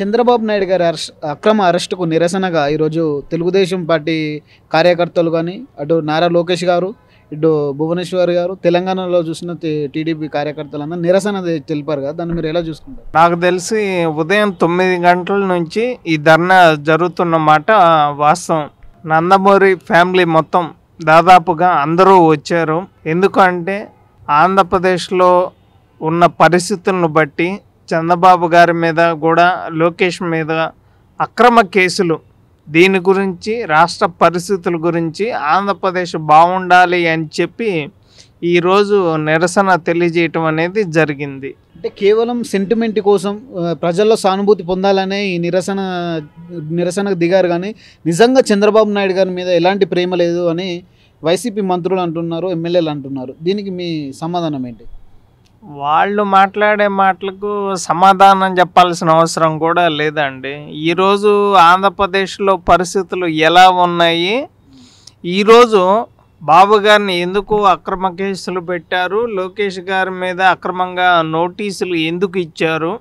చంద్రబాబు నాయుడు గారి అరెస్ట్ అక్రమ అరెస్టుకు నిరసనగా ఈరోజు తెలుగుదేశం పార్టీ కార్యకర్తలు కానీ అటు నారా లోకేష్ గారు ఇటు భువనేశ్వర్ గారు తెలంగాణలో చూసిన టీడీపీ కార్యకర్తలన్నా నిరసన తెలిపారు కదా దాన్ని మీరు ఎలా చూసుకుంటారు నాకు తెలిసి ఉదయం తొమ్మిది గంటల నుంచి ఈ ధర్నా జరుగుతున్నమాట వాస్తవం నందమూరి ఫ్యామిలీ మొత్తం దాదాపుగా అందరూ వచ్చారు ఎందుకంటే ఆంధ్రప్రదేశ్లో ఉన్న పరిస్థితులను బట్టి చంద్రబాబు గారి మీద కూడా లోకేష్ మీద అక్రమ కేసులు దీని గురించి రాష్ట్ర పరిస్థితుల గురించి ఆంధ్రప్రదేశ్ బాగుండాలి అని చెప్పి ఈరోజు నిరసన తెలియజేయటం అనేది జరిగింది అంటే కేవలం సెంటిమెంట్ కోసం ప్రజల్లో సానుభూతి పొందాలనే ఈ నిరసన నిరసనకు దిగారు కానీ నిజంగా చంద్రబాబు నాయుడు గారి మీద ఎలాంటి ప్రేమ లేదు అని వైసీపీ మంత్రులు అంటున్నారు ఎమ్మెల్యేలు అంటున్నారు దీనికి మీ సమాధానం ఏంటి వాళ్ళు మాట్లాడే మాటలకు సమాధానం చెప్పాల్సిన అవసరం కూడా లేదండి ఈరోజు ఆంధ్రప్రదేశ్లో పరిస్థితులు ఎలా ఉన్నాయి ఈరోజు బాబు గారిని ఎందుకు అక్రమ కేసులు పెట్టారు లోకేష్ గారి మీద అక్రమంగా నోటీసులు ఎందుకు ఇచ్చారు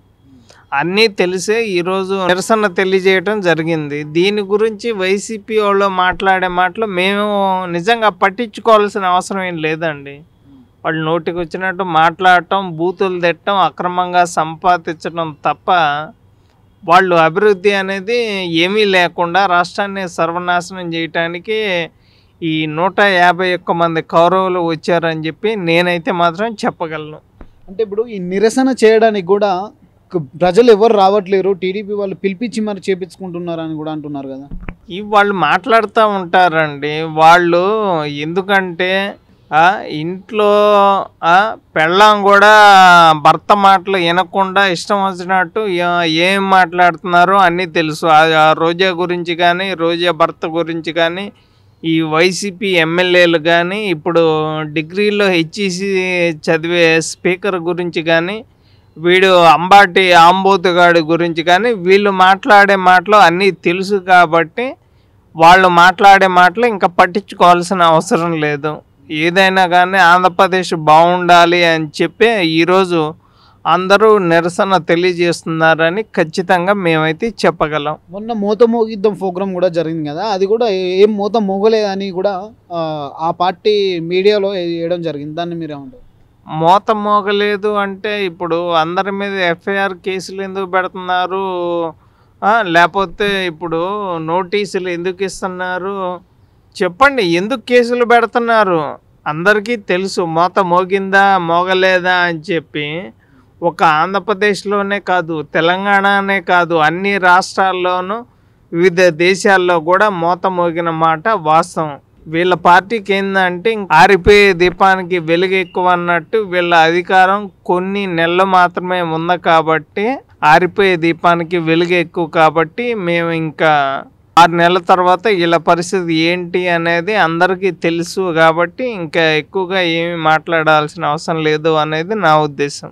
అన్నీ తెలిసే ఈరోజు నిరసన తెలియజేయటం జరిగింది దీని గురించి వైసీపీ వాళ్ళు మాట్లాడే మాటలు మేము నిజంగా పట్టించుకోవాల్సిన అవసరం ఏం లేదండి వాళ్ళు నోటికి వచ్చినట్టు మాట్లాడటం బూతులు తిట్టడం అక్రమంగా సంపాదించడం తప్ప వాళ్ళు అభివృద్ధి అనేది ఏమీ లేకుండా రాష్ట్రాన్ని సర్వనాశనం చేయటానికి ఈ నూట యాభై ఒక్క మంది కౌరవులు వచ్చారని చెప్పి నేనైతే మాత్రం చెప్పగలను అంటే ఇప్పుడు ఈ నిరసన చేయడానికి కూడా ప్రజలు ఎవరు రావట్లేరు టీడీపీ వాళ్ళు పిలిపించి మరి చేపించుకుంటున్నారు అని కూడా అంటున్నారు కదా ఇవి వాళ్ళు మాట్లాడుతూ ఉంటారండి వాళ్ళు ఎందుకంటే ఇంట్లో పెళ్ళాం కూడా భర్త మాటలు వినకుండా ఇష్టం వచ్చినట్టు ఏం మాట్లాడుతున్నారో అన్నీ తెలుసు ఆ రోజా గురించి కానీ రోజా భర్త గురించి కానీ ఈ వైసీపీ ఎమ్మెల్యేలు కానీ ఇప్పుడు డిగ్రీలో హెచ్ఈసి చదివే స్పీకర్ గురించి కానీ వీడు అంబాటి ఆంబోతుగాడి గురించి కానీ వీళ్ళు మాట్లాడే మాటలు అన్నీ తెలుసు కాబట్టి వాళ్ళు మాట్లాడే మాటలు ఇంకా పట్టించుకోవాల్సిన అవసరం లేదు ఏదైనా కానీ ఆంధ్రప్రదేశ్ బాగుండాలి అని చెప్పి ఈరోజు అందరూ నిరసన తెలియజేస్తున్నారని ఖచ్చితంగా మేమైతే చెప్పగలం మొన్న మూత మోగిద్దాం ప్రోగ్రాం కూడా జరిగింది కదా అది కూడా ఏం మూత మోగలేదని కూడా ఆ పార్టీ మీడియాలో వేయడం జరిగింది దాన్ని మీరేమంటారు మూత మోగలేదు అంటే ఇప్పుడు అందరి మీద ఎఫ్ఐఆర్ కేసులు ఎందుకు పెడుతున్నారు లేకపోతే ఇప్పుడు నోటీసులు ఎందుకు ఇస్తున్నారు చెప్పండి ఎందుకు కేసులు పెడుతున్నారు అందరికీ తెలుసు మోత మోగిందా మోగలేదా అని చెప్పి ఒక ఆంధ్రప్రదేశ్లోనే కాదు తెలంగాణనే కాదు అన్ని రాష్ట్రాల్లోనూ వివిధ దేశాల్లో కూడా మోత మోగిన మాట వాస్తవం వీళ్ళ పార్టీకి ఏంటంటే ఆరిపోయే దీపానికి వెలుగు ఎక్కువ అన్నట్టు వీళ్ళ అధికారం కొన్ని నెలలు మాత్రమే ఉంది కాబట్టి ఆరిపోయే దీపానికి వెలుగు ఎక్కువ కాబట్టి మేము ఇంకా ఆరు నెలల తర్వాత ఇలా పరిస్థితి ఏంటి అనేది అందరికీ తెలుసు కాబట్టి ఇంకా ఎక్కువగా ఏమి మాట్లాడాల్సిన అవసరం లేదు అనేది నా ఉద్దేశం